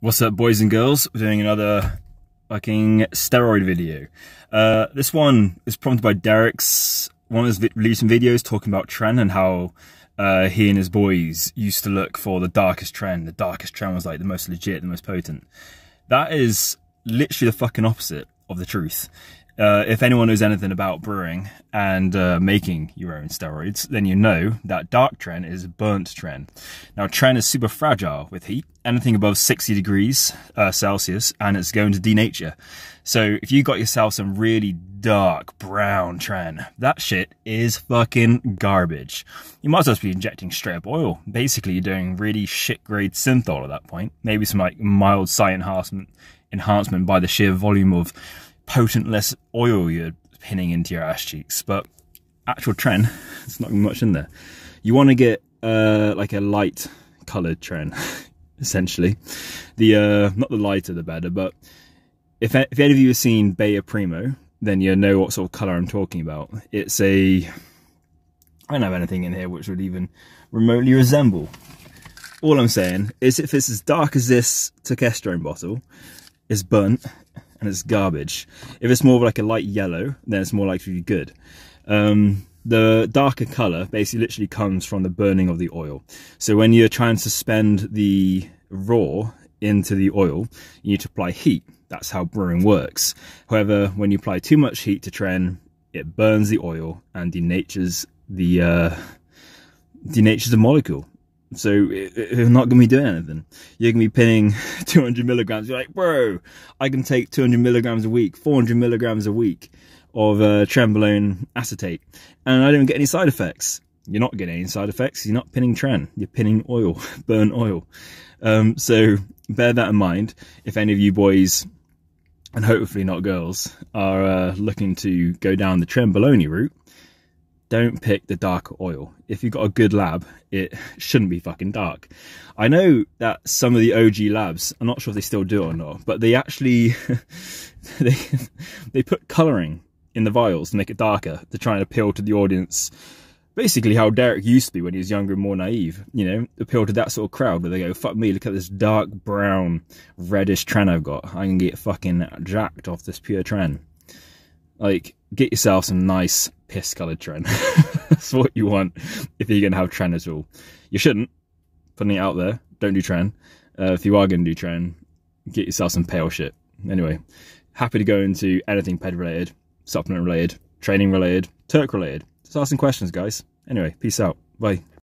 What's up boys and girls? We're doing another fucking steroid video. Uh, this one is prompted by Derek's, one of his recent videos talking about Tren and how uh, he and his boys used to look for the darkest Tren. The darkest Tren was like the most legit, the most potent. That is literally the fucking opposite of the truth. Uh, if anyone knows anything about brewing and uh, making your own steroids, then you know that dark tren is burnt tren. Now, tren is super fragile with heat, anything above 60 degrees uh, Celsius, and it's going to denature. So, if you got yourself some really dark brown tren, that shit is fucking garbage. You might as well be injecting straight up oil. Basically, you're doing really shit grade synthol at that point. Maybe some like mild side enhancement, enhancement by the sheer volume of potent less oil you're pinning into your ass cheeks. But actual trend, it's not much in there. You want to get uh, like a light coloured trend, essentially. The uh, not the lighter the better, but if if any of you have seen Beta Primo, then you know what sort of colour I'm talking about. It's a I don't have anything in here which would even remotely resemble. All I'm saying is if it's as dark as this testosterone bottle is burnt and it's garbage. If it's more like a light yellow, then it's more likely to be good. Um, the darker color basically literally comes from the burning of the oil. So when you're trying to suspend the raw into the oil, you need to apply heat. That's how brewing works. However, when you apply too much heat to tren, it burns the oil and denatures the uh, denatures the molecule so you're not going to be doing anything. You're going to be pinning 200 milligrams. You're like, bro, I can take 200 milligrams a week, 400 milligrams a week of uh, trenbolone acetate, and I don't get any side effects. You're not getting any side effects. You're not pinning tren. You're pinning oil, burn oil. Um, so bear that in mind. If any of you boys, and hopefully not girls, are uh, looking to go down the trenbolone route, don't pick the dark oil. If you've got a good lab, it shouldn't be fucking dark. I know that some of the OG labs, I'm not sure if they still do or not, but they actually, they, they put colouring in the vials to make it darker to try and appeal to the audience. Basically how Derek used to be when he was younger and more naive, you know, appeal to that sort of crowd where they go, fuck me, look at this dark brown, reddish tren I've got. I can get fucking jacked off this pure trend. Like, get yourself some nice piss coloured Tren. That's what you want if you're going to have Tren at all. You shouldn't. Putting it out there. Don't do Tren. Uh, if you are going to do Tren, get yourself some pale shit. Anyway, happy to go into anything ped related, supplement related, training related, Turk related. Just ask some questions, guys. Anyway, peace out. Bye.